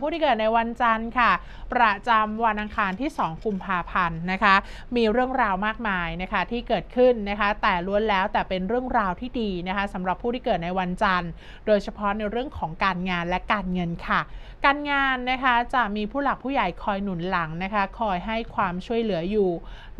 ผู้ที่เกิดในวันจันทร์ค่ะ ประจำวันอังคารที่2กุมภาพันธ์นะคะ มีเรื่องราวมากมายนะคะที่เกิดขึ้นนะคะ แต่ล้วนแล้วแต่เป็นเรื่องราวที่ดีนะคะสำหรับผู้ที่เกิดในวันจันทร์ โดยเฉพาะในเรื่องของการงานและการเงินค่ะ การงานนะคะจะมีผู้หลักผู้ใหญ่คอยหนุนหลังนะคะคอยให้ความช่วยเหลืออยู่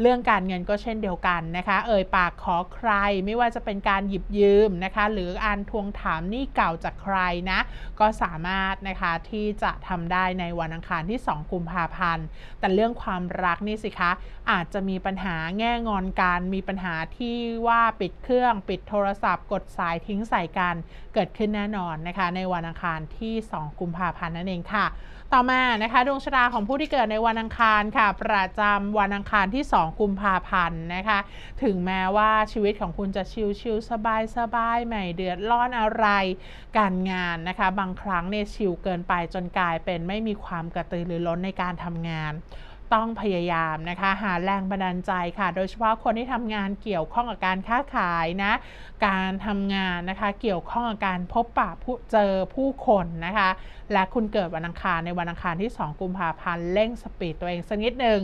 เรื่องการเงินก็เช่นเดียวกันนะคะเอ่ยปากขอใครไม่ว่าจะเป็นการหยิบยืมนะคะ หรืออันทวงถามหนี้เก่าจากใครนะก็สามารถนะคะที่จะททำได้ในวันอังคารที่ 2 กุมภาพันธ์ แต่เรื่องความรักนี่สิคะ อาจจะมีปัญหาแง่งอนการมีปัญหาที่ว่าปิดเครื่องปิดโทรศัพท์ กดสายทิ้งใส่กันเกิดขึ้นแน่นอนนะคะในวันอังคารที่ 2 กุมภาพันธ์นั่นเองค่ะ ต่อมานะคะดวงชะตาของผู้ที่เกิดในวันอังคารค่ะ ประจำวันอังคารที่ 2 กุมภาพันธ์นะคะถึงแม้ว่าชีวิตของคุณจะชิลๆสบายๆไม่เดือดร้อนอะไรการงานนะคะบางครั้งเนี่ยชิลเกินไปจนกลายายเป็นไม่มีความกระตือรือร้นในการทำงาน ต้องพยายามนะคะหาแรงบันดาลใจค่ะ โดยเฉพาะคนที่ทำงานเกี่ยวข้องกับการค้าขายนะ การทำงานนะคะ เกี่ยวข้องกับการพบปะเจอผู้คนนะคะ และคุณเกิดวันอังคารในวันอังคารที่2กุมภาพันธ์เร่งสปีดตัวเองสักนิดหนึ่ง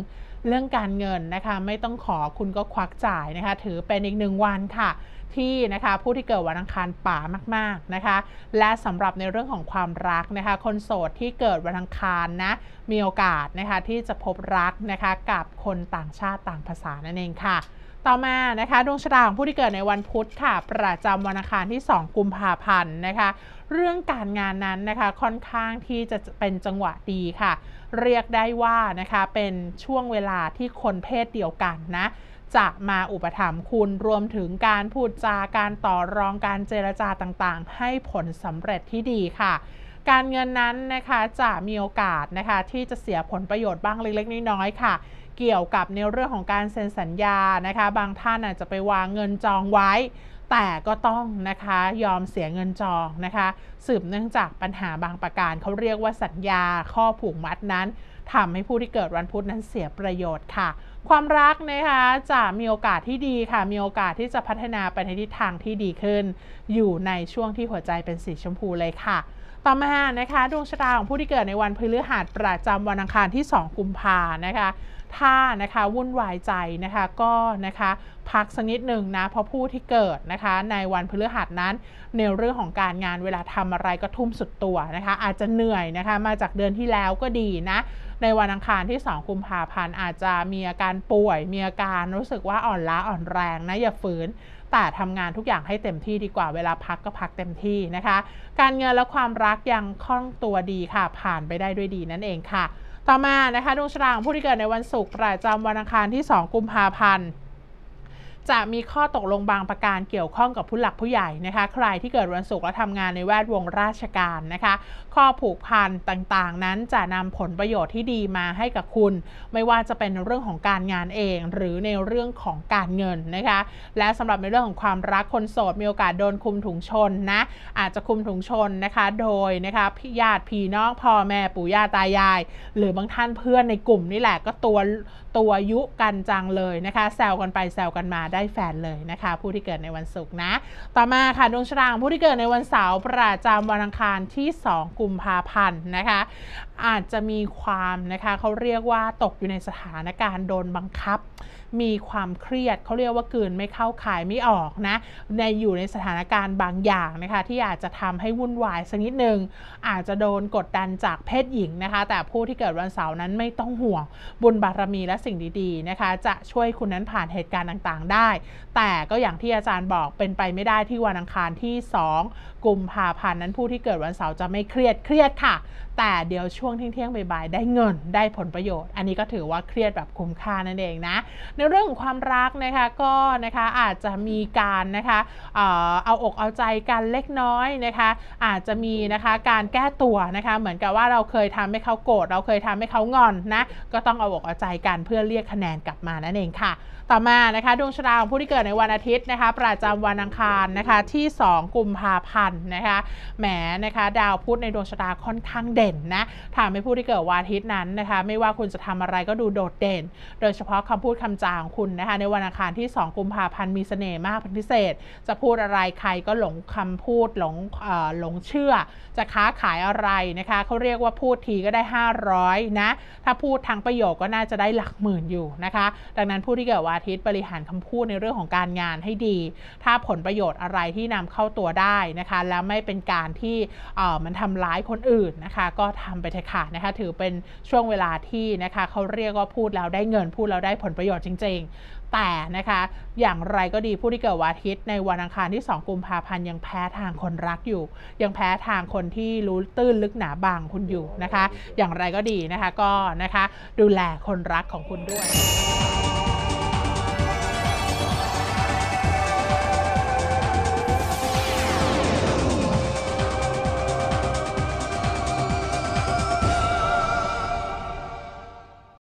เรื่องการเงินนะคะไม่ต้องขอคุณก็ควักจ่ายนะคะถือเป็นอีกหนึ่งวันค่ะที่นะคะผู้ที่เกิดวันอังคารป่ามากๆนะคะ และสำหรับในเรื่องของความรักนะคะ คนโสดที่เกิดวันอังคารนะมีโอกาสนะคะ ที่จะพบรักนะคะกับคนต่างชาติต่างภาษานั่นเองค่ะต่อมานะคะดวงชะตาของผู้ที่เกิดในวันพุธค่ะ ประจำวันอังคารที่ 2 กุมภาพันธ์นะคะ เรื่องการงานนั้นนะคะค่อนข้างที่จะเป็นจังหวะดีค่ะ เรียกได้ว่านะคะ เป็นช่วงเวลาที่คนเพศเดียวกันนะจะมาอุปถัมภ์คุณ รวมถึงการพูดจาการต่อรองการเจรจาต่างๆ ให้ผลสำเร็จที่ดีค่ะการเงินนั้นนะคะจะมีโอกาสนะคะที่จะเสียผลประโยชน์บ้างเล็กๆน้อยๆค่ะ เกี่ยวกับในเรื่องของการเซ็นสัญญานะคะ บางท่านอาจจะไปวางเงินจองไว้ แต่ก็ต้องนะคะยอมเสียเงินจองนะคะ สืบเนื่องจากปัญหาบางประการเขาเรียกว่าสัญญาข้อผูกมัดนั้นทำให้ผู้ที่เกิดวันพุธนั้นเสียประโยชน์ค่ะ ความรักนะคะจะมีโอกาสที่ดีค่ะ มีโอกาสที่จะพัฒนาไปในทิศทางที่ดีขึ้น อยู่ในช่วงที่หัวใจเป็นสีชมพูเลยค่ะ ต่อมานะคะ ดวงชะตาของผู้ที่เกิดในวันพฤหัสประจำวันอังคารที่ 2 กุมภานะคะถ้านะคะ วุ่นวายใจนะคะก็นะคะพักสักนิดหนึ่งนะ เพราะผู้ที่เกิดนะคะ ในวันพฤหัสนั้นในเรื่องของการงานเวลาทำอะไรก็ทุ่มสุดตัวนะคะ อาจจะเหนื่อยนะคะมาจากเดือนที่แล้วก็ดีนะ ในวันอังคารที่2กุมภาพันธ์อาจจะมีอาการป่วยมีอาการรู้สึกว่าอ่อนล้าอ่อนแรงนะอย่าฝืนแต่ทำงานทุกอย่างให้เต็มที่ดีกว่าเวลาพักก็พักเต็มที่นะคะ การเงินและความรักยังคล่องตัวดีค่ะ ผ่านไปได้ด้วยดีนั่นเองค่ะต่อมานะคะดวงชะตาของผู้ที่เกิดในวันศุกร์ประจำวันอังคารที่ 2 กุมภาพันธ์จะมีข้อตกลงบางประการเกี่ยวข้องกับผู้หลักผู้ใหญ่นะคะใครที่เกิดวันศุกร์และทำงานในแวดวงราชการนะคะข้อผูกพันต่างๆ นั้นจะนำผลประโยชน์ที่ดีมาให้กับคุณ ไม่ว่าจะเป็นเรื่องของการงานเอง หรือในเรื่องของการเงินนะคะและสำหรับในเรื่องของความรักคนโสดมีโอกาสโดนคุมถุงชนนะอาจจะคุมถุงชนนะคะโดยนะคะพี่ญาติพี่น้องพ่อแม่ปู่ย่าตายาย หรือบางท่านเพื่อนในกลุ่มนี่แหละก็ตัวตัวยุกันจังเลยนะคะแซวกันไปแซวกันมาได้แฟนเลยนะคะ ผู้ที่เกิดในวันศุกร์นะ ต่อมาค่ะดวงชะตางผู้ที่เกิดในวันเสาร์ประจำวันอังคารที่ 2 กุมภาพันธ์นะคะอาจจะมีความนะคะเขาเรียกว่าตกอยู่ในสถานการณ์โดนบังคับ มีความเครียดเขาเรียกว่ากืนไม่เข้าขายไม่ออกนะในอยู่ในสถานการณ์บางอย่างนะคะ ที่อาจจะทำให้วุ่นวายสักนิดหนึ่งอาจจะโดนกดดันจากเพศหญิงนะคะแต่ผู้ที่เกิดวันเสาร์นั้นไม่ต้องห่วงบุญบารมีและสิ่งดีๆนะคะจะช่วยคุณนั้นผ่านเหตุการณ์ต่าง ๆได้ได้แต่ก็อย่างที่อาจารย์บอกเป็นไปไม่ได้ที่วันอังคารที่ 2กุมภาพันธ์นั้นผู้ที่เกิดวันเสาร์จะไม่เครียดเครียดค่ะแต่เดี๋ยวช่วงเที่ยงๆบ่ายๆ ได้เงินได้ผลประโยชน์ อันนี้ก็ถือว่าเครียดแบบคุ้มค่านั่นเองนะในเรื่องของความรักนะคะก็นะคะอาจจะมีการนะคะเอาอกเอาใจ กันเล็กน้อยนะคะอาจจะมีนะคะการแก้ตัวนะคะเหมือนกับว่าเราเคยทำให้เขาโกรธเราเคยทำให้เขางอนนะก็ต้องเอาอกเอาใจกันเพื่อเรียกคะแนนกลับมานั่นเองค่ะต่อมานะคะดวงชะตาของผู้ที่เกิดในวันอาทิตย์นะคะประจำวันอังคารนะคะที่ 2กุมภาพันธ์นะคะแหมนะคะดาวพุธในดวงชะตาค่อนข้างเด่นด่นนะทำให้ผู้ที่เกิดวันอาทิตย์นั้นนะคะไม่ว่าคุณจะทำอะไรก็ดูโดดเด่น โดยเฉพาะคำพูดคำจาของคุณนะคะในวันอังคารที่2กุมภาพันธ์มีเสน่ห์มากพิเศษ จะพูดอะไรใครก็หลงคำพูดหลงหลงเชื่อ จะค้าขายอะไรนะคะเขาเรียกว่าพูดทีก็ได้ 500 นะ ถ้าพูดทางประโยคก็น่าจะได้หลักหมื่นอยู่นะคะดังนั้นผู้ที่เกิดวันอาทิตย์บริหารคำพูดในเรื่องของการงานให้ดี ถ้าผลประโยชน์อะไรที่นำเข้าตัวได้นะคะแล้วไม่เป็นการที่มันทำร้ายคนอื่นนะคะก็ทำไปเถอะค่ะนะคะถือเป็นช่วงเวลาที่นะคะเขาเรียกว่าพูดแล้วได้เงินพูดแล้วได้ผลประโยชน์จริงๆ แต่นะคะอย่างไรก็ดีผู้ที่เกิดวันอาทิตย์ในวันอังคารที่2กุมภาพันธ์ยังแพ้ทางคนรักอยู่ ยังแพ้ทางคนที่รู้ตื้นลึกหนาบางคุณอยู่นะคะ อย่างไรก็ดีนะคะก็นะคะดูแลคนรักของคุณด้วย